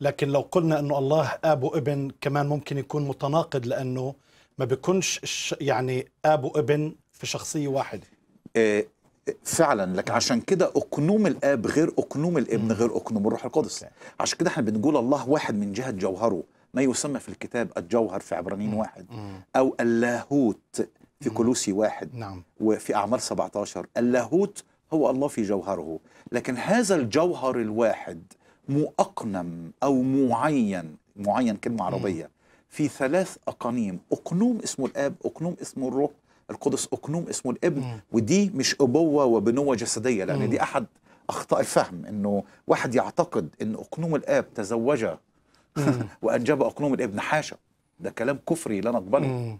لكن لو قلنا انه الله اب وابن كمان ممكن يكون متناقض لانه ما بيكونش يعني اب وابن في شخصيه واحده إيه, إيه، فعلا لك عشان كده اقنوم الاب غير اقنوم الابن غير اقنوم الروح القدس عشان كده احنا بنقول الله واحد من جهه جوهره ما يسمى في الكتاب الجوهر في عبرانيين واحد او اللاهوت في كلوسي واحد نعم. وفي اعمال 17 اللاهوت هو الله في جوهره لكن هذا الجوهر الواحد مؤقنم أو معين معين كلمة عربية في ثلاث أقانيم أقنوم اسمه الآب أقنوم اسمه الروح القدس أقنوم اسمه الابن ودي مش أبوة وبنوة جسدية لأن دي أحد أخطاء الفهم أنه واحد يعتقد أن أقنوم الآب تزوج وأنجب أقنوم الابن حاشا ده كلام كفري لا نقبله